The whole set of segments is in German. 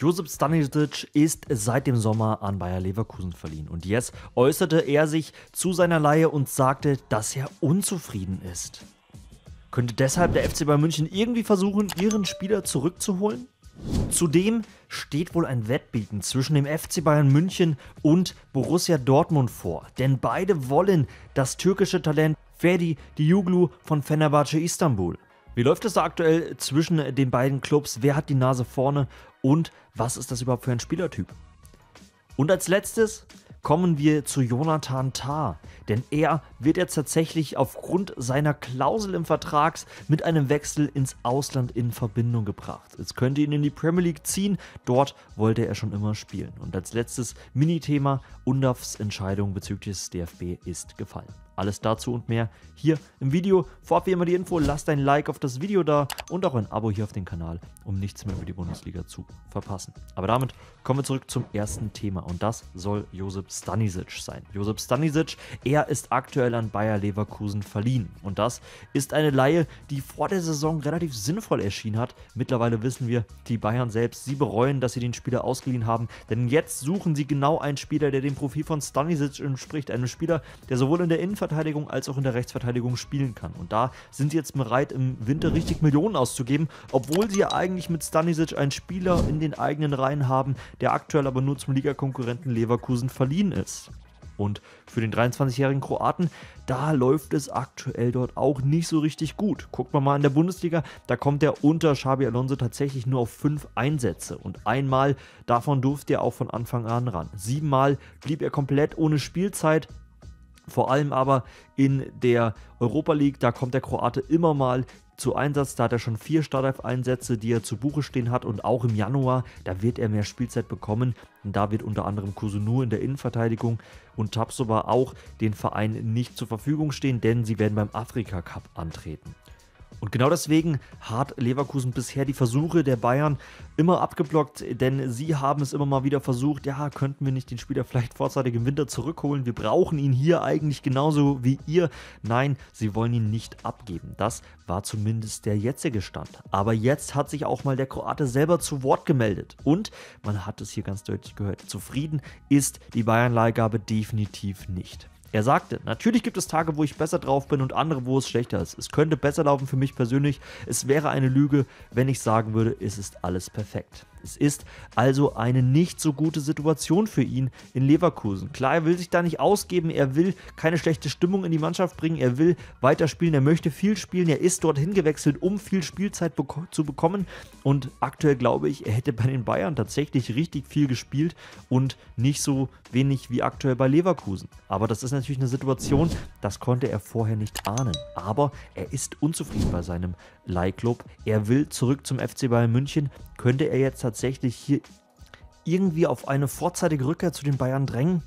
Josip Stanisic ist seit dem Sommer an Bayer Leverkusen verliehen und jetzt äußerte er sich zu seiner Laie und sagte, dass er unzufrieden ist. Könnte deshalb der FC Bayern München irgendwie versuchen, ihren Spieler zurückzuholen? Zudem steht wohl ein Wettbieten zwischen dem FC Bayern München und Borussia Dortmund vor, denn beide wollen das türkische Talent Ferdi Diuglu von Fenerbahce Istanbul. Wie läuft es da aktuell zwischen den beiden Clubs? Wer hat die Nase vorne und was ist das überhaupt für ein Spielertyp? Und als letztes kommen wir zu Jonathan Tah, denn er wird jetzt tatsächlich aufgrund seiner Klausel im Vertrag mit einem Wechsel ins Ausland in Verbindung gebracht. Es könnte ihn in die Premier League ziehen, dort wollte er schon immer spielen. Und als letztes Minithema, UNDAFs Entscheidung bezüglich des DFB ist gefallen. Alles dazu und mehr hier im Video. Vorab wie immer die Info, lasst ein Like auf das Video da und auch ein Abo hier auf den Kanal, um nichts mehr über die Bundesliga zu verpassen. Aber damit kommen wir zurück zum ersten Thema und das soll Josep Stanisic sein. Josep Stanisic, er ist aktuell an Bayer Leverkusen verliehen und das ist eine Laie, die vor der Saison relativ sinnvoll erschienen hat. Mittlerweile wissen wir, die Bayern selbst, sie bereuen, dass sie den Spieler ausgeliehen haben, denn jetzt suchen sie genau einen Spieler, der dem Profil von Stanisic entspricht, einem Spieler, der sowohl in der Innenverteidigung Innenverteidigung als auch in der Rechtsverteidigung spielen kann. Und da sind sie jetzt bereit, im Winter richtig Millionen auszugeben, obwohl sie ja eigentlich mit Stanisic einen Spieler in den eigenen Reihen haben, der aktuell aber nur zum Ligakonkurrenten Leverkusen verliehen ist. Und für den 23-jährigen Kroaten, da läuft es aktuell dort auch nicht so richtig gut. Guckt man mal in der Bundesliga, da kommt er unter Xabi Alonso tatsächlich nur auf fünf Einsätze. Und einmal davon durfte er auch von Anfang an ran. Siebenmal blieb er komplett ohne Spielzeit. Vor allem aber in der Europa League, da kommt der Kroate immer mal zu Einsatz. Da hat er schon vier Startelf-Einsätze, die er zu Buche stehen hat. Und auch im Januar, da wird er mehr Spielzeit bekommen. Und da wird unter anderem Kusunu in der Innenverteidigung und Tapsoba auch den Verein nicht zur Verfügung stehen, denn sie werden beim Afrika Cup antreten. Und genau deswegen hat Leverkusen bisher die Versuche der Bayern immer abgeblockt, denn sie haben es immer mal wieder versucht, ja, könnten wir nicht den Spieler vielleicht vorzeitig im Winter zurückholen? Wir brauchen ihn hier eigentlich genauso wie ihr. Nein, sie wollen ihn nicht abgeben. Das war zumindest der jetzige Stand. Aber jetzt hat sich auch mal der Kroate selber zu Wort gemeldet. Und man hat es hier ganz deutlich gehört, zufrieden ist die Bayern-Leihgabe definitiv nicht. Er sagte, natürlich gibt es Tage, wo ich besser drauf bin und andere, wo es schlechter ist. Es könnte besser laufen für mich persönlich. Es wäre eine Lüge, wenn ich sagen würde, es ist alles perfekt. Es ist also eine nicht so gute Situation für ihn in Leverkusen. Klar, er will sich da nicht ausgeben, er will keine schlechte Stimmung in die Mannschaft bringen, er will weiterspielen, er möchte viel spielen, er ist dorthin gewechselt, um viel Spielzeit be zu bekommen und aktuell glaube ich, er hätte bei den Bayern tatsächlich richtig viel gespielt und nicht so wenig wie aktuell bei Leverkusen. Aber das ist natürlich eine Situation, das konnte er vorher nicht ahnen. Aber er ist unzufrieden bei seinem Leihklub. Er will zurück zum FC Bayern München. Könnte er jetzt tatsächlich hier irgendwie auf eine vorzeitige Rückkehr zu den Bayern drängen?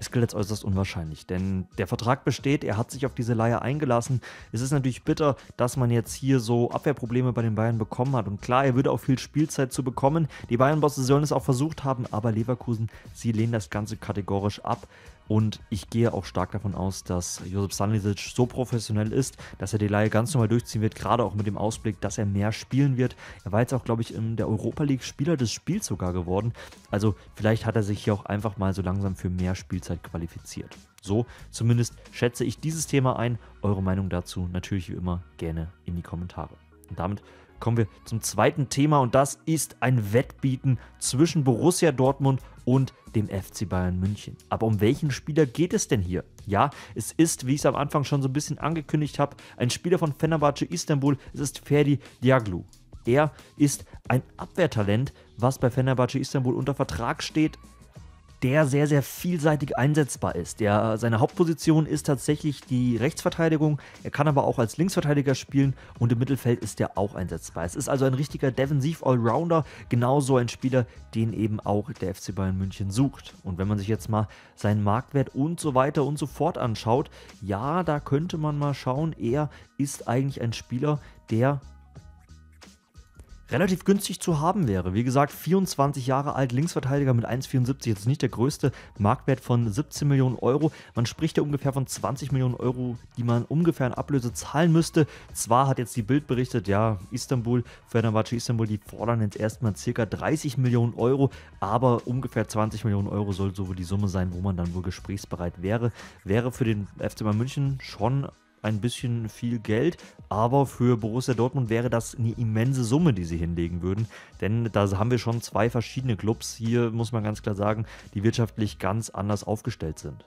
Es gilt jetzt äußerst unwahrscheinlich, denn der Vertrag besteht, er hat sich auf diese Leihe eingelassen. Es ist natürlich bitter, dass man jetzt hier so Abwehrprobleme bei den Bayern bekommen hat. Und klar, er würde auch viel Spielzeit zu bekommen. Die Bayern-Bosse sollen es auch versucht haben, aber Leverkusen, sie lehnen das Ganze kategorisch ab. Und ich gehe auch stark davon aus, dass Josip Stanisic so professionell ist, dass er die Laie ganz normal durchziehen wird, gerade auch mit dem Ausblick, dass er mehr spielen wird. Er war jetzt auch, glaube ich, in der Europa League Spieler des Spiels sogar geworden. Also vielleicht hat er sich hier auch einfach mal so langsam für mehr Spielzeit qualifiziert. So zumindest schätze ich dieses Thema ein. Eure Meinung dazu natürlich wie immer gerne in die Kommentare. Und damit kommen wir zum zweiten Thema und das ist ein Wettbieten zwischen Borussia Dortmund und dem FC Bayern München. Aber um welchen Spieler geht es denn hier? Ja, es ist, wie ich es am Anfang schon so ein bisschen angekündigt habe, ein Spieler von Fenerbahce Istanbul, es ist Ferdi Diaglu. Er ist ein Abwehrtalent, was bei Fenerbahce Istanbul unter Vertrag steht der sehr, sehr vielseitig einsetzbar ist. Der, seine Hauptposition ist tatsächlich die Rechtsverteidigung. Er kann aber auch als Linksverteidiger spielen und im Mittelfeld ist er auch einsetzbar. Es ist also ein richtiger Defensiv-Allrounder, genauso ein Spieler, den eben auch der FC Bayern München sucht. Und wenn man sich jetzt mal seinen Marktwert und so weiter und so fort anschaut, ja, da könnte man mal schauen, er ist eigentlich ein Spieler, der relativ günstig zu haben wäre. Wie gesagt, 24 Jahre alt, Linksverteidiger mit 1,74, jetzt nicht der größte Marktwert von 17 Millionen Euro. Man spricht ja ungefähr von 20 Millionen Euro, die man ungefähr in Ablöse zahlen müsste. Zwar hat jetzt die Bild berichtet, ja, Istanbul, Fenerbahce Istanbul, die fordern jetzt erstmal circa 30 Millionen Euro, aber ungefähr 20 Millionen Euro soll so die Summe sein, wo man dann wohl gesprächsbereit wäre. Wäre für den FC Bayern München schon ein bisschen viel Geld, aber für Borussia Dortmund wäre das eine immense Summe, die sie hinlegen würden, denn da haben wir schon zwei verschiedene Clubs hier, muss man ganz klar sagen, die wirtschaftlich ganz anders aufgestellt sind.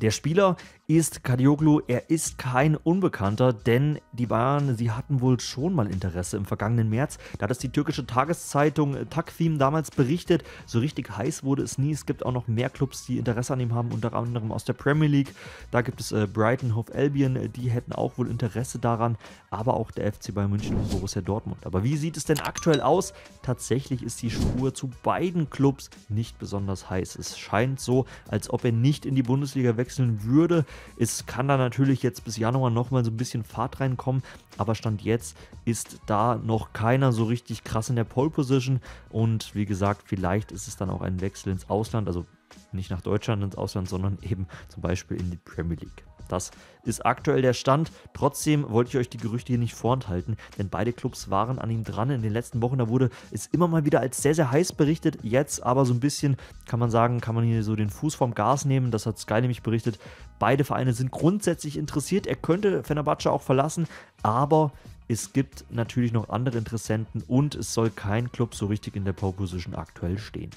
Der Spieler ist Kadioglu, er ist kein Unbekannter, denn die Bayern, sie hatten wohl schon mal Interesse im vergangenen März. Da hat es die türkische Tageszeitung äh, Takvim damals berichtet. So richtig heiß wurde es nie. Es gibt auch noch mehr Clubs, die Interesse an ihm haben, unter anderem aus der Premier League. Da gibt es äh, Brighton, Hove Albion, die hätten auch wohl Interesse daran, aber auch der FC Bayern München und Borussia Dortmund. Aber wie sieht es denn aktuell aus? Tatsächlich ist die Spur zu beiden Clubs nicht besonders heiß. Es scheint so, als ob er nicht in die Bundesliga wechselt wechseln würde. Es kann da natürlich jetzt bis Januar nochmal so ein bisschen Fahrt reinkommen, aber Stand jetzt ist da noch keiner so richtig krass in der Pole Position und wie gesagt, vielleicht ist es dann auch ein Wechsel ins Ausland, also nicht nach Deutschland ins Ausland, sondern eben zum Beispiel in die Premier League. Das ist aktuell der Stand. Trotzdem wollte ich euch die Gerüchte hier nicht vorenthalten, denn beide Clubs waren an ihm dran in den letzten Wochen. Da wurde es immer mal wieder als sehr, sehr heiß berichtet. Jetzt aber so ein bisschen, kann man sagen, kann man hier so den Fuß vom Gas nehmen. Das hat Sky nämlich berichtet. Beide Vereine sind grundsätzlich interessiert. Er könnte Fenerbahce auch verlassen, aber es gibt natürlich noch andere Interessenten und es soll kein Club so richtig in der Pole Position aktuell stehen.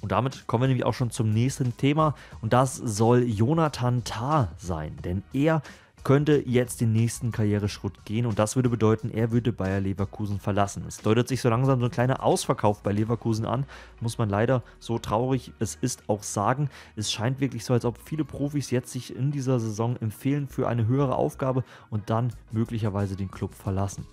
Und damit kommen wir nämlich auch schon zum nächsten Thema und das soll Jonathan Tah sein, denn er könnte jetzt den nächsten Karriereschritt gehen und das würde bedeuten, er würde Bayer Leverkusen verlassen. Es deutet sich so langsam so ein kleiner Ausverkauf bei Leverkusen an, muss man leider so traurig es ist auch sagen. Es scheint wirklich so, als ob viele Profis jetzt sich in dieser Saison empfehlen für eine höhere Aufgabe und dann möglicherweise den Club verlassen.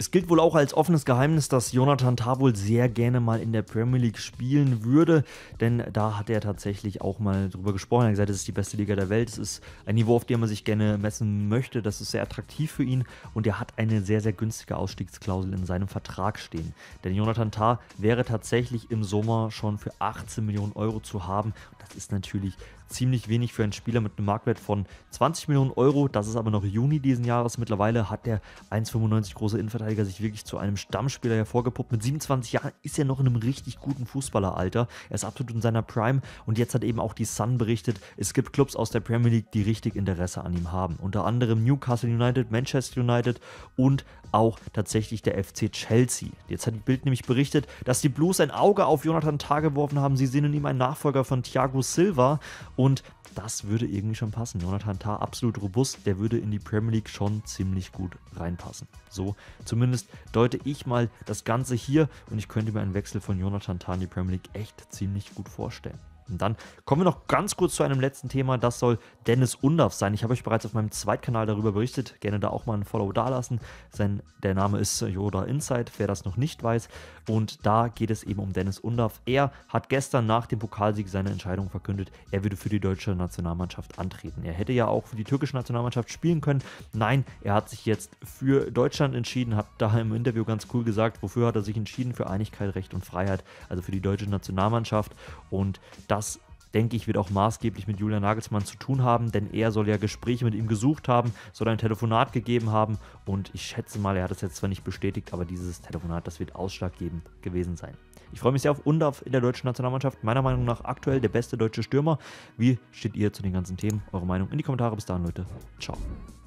Es gilt wohl auch als offenes Geheimnis, dass Jonathan Tah wohl sehr gerne mal in der Premier League spielen würde, denn da hat er tatsächlich auch mal drüber gesprochen. Er hat gesagt, es ist die beste Liga der Welt, es ist ein Niveau, auf dem man sich gerne messen möchte, das ist sehr attraktiv für ihn und er hat eine sehr, sehr günstige Ausstiegsklausel in seinem Vertrag stehen. Denn Jonathan Tah wäre tatsächlich im Sommer schon für 18 Millionen Euro zu haben. Das ist natürlich ziemlich wenig für einen Spieler mit einem Marktwert von 20 Millionen Euro. Das ist aber noch Juni diesen Jahres. Mittlerweile hat der 1,95 große Innenverteidiger Innenverteidiger sich wirklich zu einem Stammspieler hervorgepuppt. Mit 27 Jahren ist er noch in einem richtig guten Fußballeralter. Er ist absolut in seiner Prime und jetzt hat eben auch die Sun berichtet, es gibt Clubs aus der Premier League, die richtig Interesse an ihm haben. Unter anderem Newcastle United, Manchester United und auch tatsächlich der FC Chelsea. Jetzt hat Bild nämlich berichtet, dass die Blues ein Auge auf Jonathan Tah geworfen haben. Sie sehen in ihm einen Nachfolger von Thiago Silva und das würde irgendwie schon passen. Jonathan Tah absolut robust, der würde in die Premier League schon ziemlich gut reinpassen. So zumindest deute ich mal das Ganze hier und ich könnte mir einen Wechsel von Jonathan Tah in die Premier League echt ziemlich gut vorstellen. Und dann kommen wir noch ganz kurz zu einem letzten Thema. Das soll Dennis Undaff sein. Ich habe euch bereits auf meinem Zweitkanal darüber berichtet. Gerne da auch mal ein Follow dalassen. Sein, der Name ist Yoda Insight, wer das noch nicht weiß. Und da geht es eben um Dennis Undaff. Er hat gestern nach dem Pokalsieg seine Entscheidung verkündet. Er würde für die deutsche Nationalmannschaft antreten. Er hätte ja auch für die türkische Nationalmannschaft spielen können. Nein, er hat sich jetzt für Deutschland entschieden, hat da im Interview ganz cool gesagt, wofür hat er sich entschieden? Für Einigkeit, Recht und Freiheit, also für die deutsche Nationalmannschaft. Und das das denke ich, wird auch maßgeblich mit Julian Nagelsmann zu tun haben, denn er soll ja Gespräche mit ihm gesucht haben, soll ein Telefonat gegeben haben und ich schätze mal, er hat es jetzt zwar nicht bestätigt, aber dieses Telefonat, das wird ausschlaggebend gewesen sein. Ich freue mich sehr auf Undorf in der deutschen Nationalmannschaft, meiner Meinung nach aktuell der beste deutsche Stürmer. Wie steht ihr zu den ganzen Themen? Eure Meinung in die Kommentare. Bis dahin, Leute. Ciao.